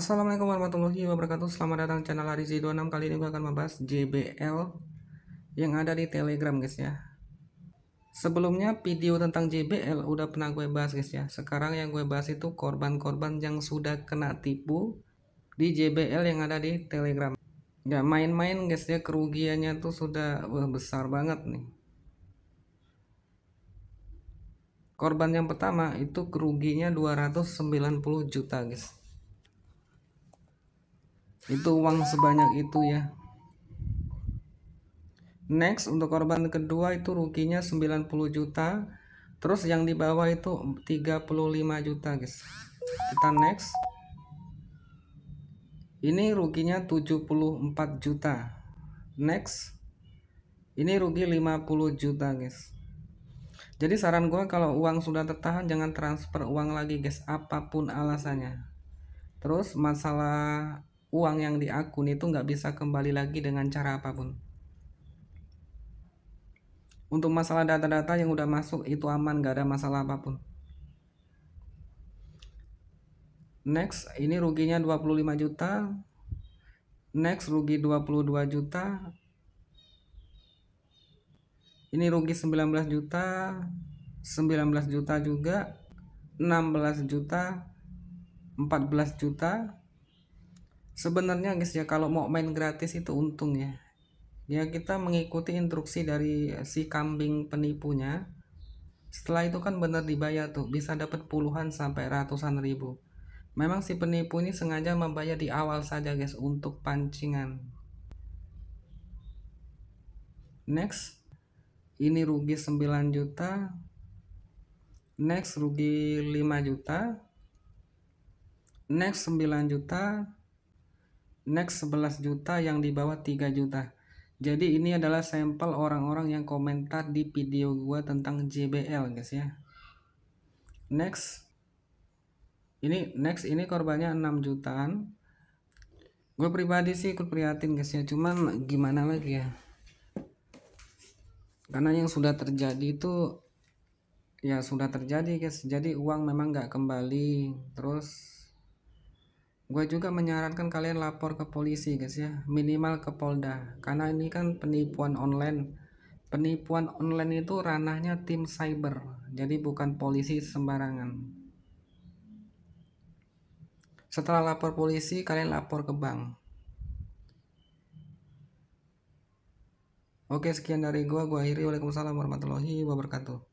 Assalamualaikum warahmatullahi wabarakatuh Selamat datang channel Arizi26 Kali ini gue akan membahas JBL Yang ada di telegram guys ya Sebelumnya video tentang JBL udah pernah gue bahas guys ya Sekarang yang gue bahas itu korban-korban yang sudah kena tipu Di JBL yang ada di telegram Gak main-main guys ya kerugiannya tuh sudah wah, besar banget nih Korban yang pertama itu keruginya 290 juta guys itu uang sebanyak itu ya next untuk korban kedua itu ruginya 90 juta terus yang di bawah itu 35 juta guys kita next ini ruginya 74 juta next ini rugi 50 juta guys jadi saran gue kalau uang sudah tertahan jangan transfer uang lagi guys apapun alasannya terus masalah uang yang di akun itu nggak bisa kembali lagi dengan cara apapun. Untuk masalah data-data yang udah masuk itu aman, nggak ada masalah apapun. Next, ini ruginya 25 juta. Next, rugi 22 juta. Ini rugi 19 juta, 19 juta juga, 16 juta, 14 juta, sebenarnya guys ya kalau mau main gratis itu untung ya ya kita mengikuti instruksi dari si kambing penipunya setelah itu kan benar dibayar tuh bisa dapat puluhan sampai ratusan ribu memang si penipu ini sengaja membayar di awal saja guys untuk pancingan next ini rugi 9 juta next rugi 5 juta next 9 juta next 11 juta yang di bawah 3 juta jadi ini adalah sampel orang-orang yang komentar di video gua tentang JBL guys ya next ini next ini korbannya 6 jutaan gue pribadi sih ikut prihatin guys ya cuman gimana lagi ya karena yang sudah terjadi itu ya sudah terjadi guys jadi uang memang nggak kembali terus gue juga menyarankan kalian lapor ke polisi guys ya minimal ke Polda karena ini kan penipuan online penipuan online itu ranahnya tim cyber jadi bukan polisi sembarangan setelah lapor polisi kalian lapor ke bank Oke sekian dari gue, gue akhiri. Waalaikumsalam warahmatullahi wabarakatuh.